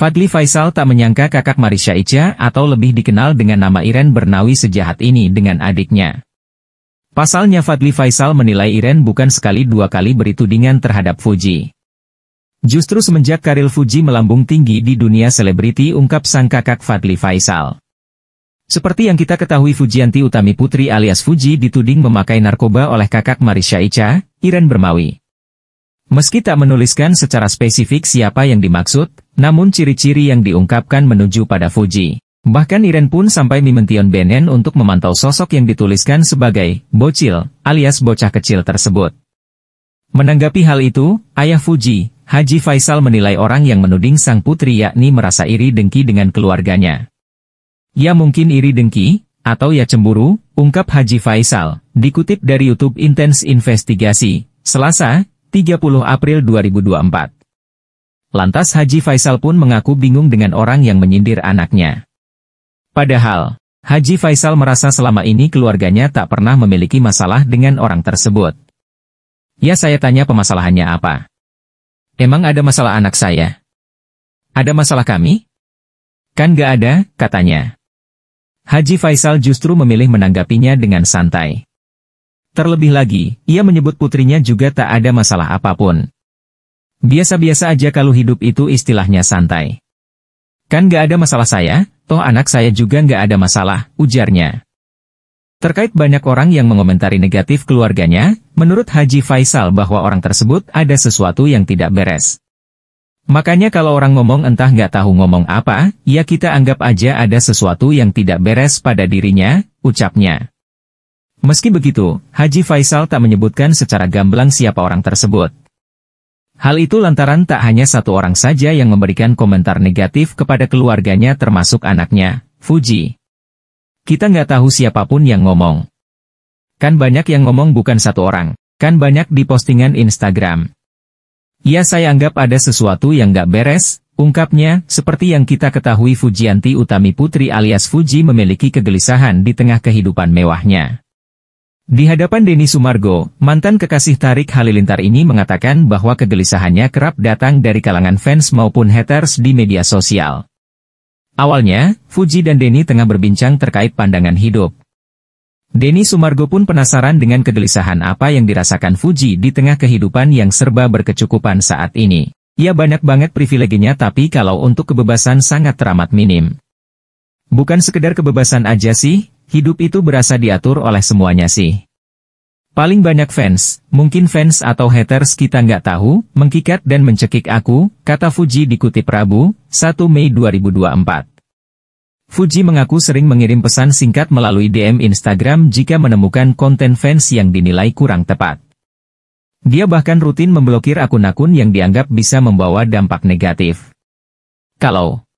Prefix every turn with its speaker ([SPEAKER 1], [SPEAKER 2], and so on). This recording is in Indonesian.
[SPEAKER 1] Fadli Faisal tak menyangka kakak Marisha Ica atau lebih dikenal dengan nama Iren Bernawi sejahat ini dengan adiknya. Pasalnya Fadli Faisal menilai Iren bukan sekali dua kali beri tudingan terhadap Fuji. Justru semenjak karir Fuji melambung tinggi di dunia selebriti ungkap sang kakak Fadli Faisal. Seperti yang kita ketahui Fujianti Utami Putri alias Fuji dituding memakai narkoba oleh kakak Marisha Ica, Iren Bermawi. Meski tak menuliskan secara spesifik siapa yang dimaksud, namun ciri-ciri yang diungkapkan menuju pada Fuji. Bahkan Iren pun sampai Mimention Benen untuk memantau sosok yang dituliskan sebagai bocil, alias bocah kecil tersebut. Menanggapi hal itu, ayah Fuji, Haji Faisal menilai orang yang menuding sang putri yakni merasa iri dengki dengan keluarganya. Ya mungkin iri dengki, atau ya cemburu, ungkap Haji Faisal, dikutip dari YouTube Intense Investigasi, Selasa, 30 April 2024. Lantas Haji Faisal pun mengaku bingung dengan orang yang menyindir anaknya. Padahal, Haji Faisal merasa selama ini keluarganya tak pernah memiliki masalah dengan orang tersebut. Ya saya tanya pemasalahannya apa? Emang ada masalah anak saya? Ada masalah kami? Kan gak ada, katanya. Haji Faisal justru memilih menanggapinya dengan santai. Terlebih lagi, ia menyebut putrinya juga tak ada masalah apapun. Biasa-biasa aja kalau hidup itu istilahnya santai. Kan gak ada masalah saya, toh anak saya juga gak ada masalah, ujarnya. Terkait banyak orang yang mengomentari negatif keluarganya, menurut Haji Faisal bahwa orang tersebut ada sesuatu yang tidak beres. Makanya kalau orang ngomong entah gak tahu ngomong apa, ya kita anggap aja ada sesuatu yang tidak beres pada dirinya, ucapnya. Meski begitu, Haji Faisal tak menyebutkan secara gamblang siapa orang tersebut. Hal itu lantaran tak hanya satu orang saja yang memberikan komentar negatif kepada keluarganya termasuk anaknya, Fuji. Kita nggak tahu siapapun yang ngomong. Kan banyak yang ngomong bukan satu orang, kan banyak di postingan Instagram. Ya saya anggap ada sesuatu yang nggak beres, ungkapnya, seperti yang kita ketahui Fujianti Utami Putri alias Fuji memiliki kegelisahan di tengah kehidupan mewahnya. Di hadapan Denny Sumargo, mantan kekasih Tarik Halilintar ini mengatakan bahwa kegelisahannya kerap datang dari kalangan fans maupun haters di media sosial. Awalnya, Fuji dan Denny tengah berbincang terkait pandangan hidup. Denny Sumargo pun penasaran dengan kegelisahan apa yang dirasakan Fuji di tengah kehidupan yang serba berkecukupan saat ini. Ya banyak banget privileginya tapi kalau untuk kebebasan sangat teramat minim. Bukan sekedar kebebasan aja sih, Hidup itu berasa diatur oleh semuanya sih. Paling banyak fans, mungkin fans atau haters kita nggak tahu, mengkikat dan mencekik aku, kata Fuji dikutip Rabu, 1 Mei 2024. Fuji mengaku sering mengirim pesan singkat melalui DM Instagram jika menemukan konten fans yang dinilai kurang tepat. Dia bahkan rutin memblokir akun-akun yang dianggap bisa membawa dampak negatif. Kalau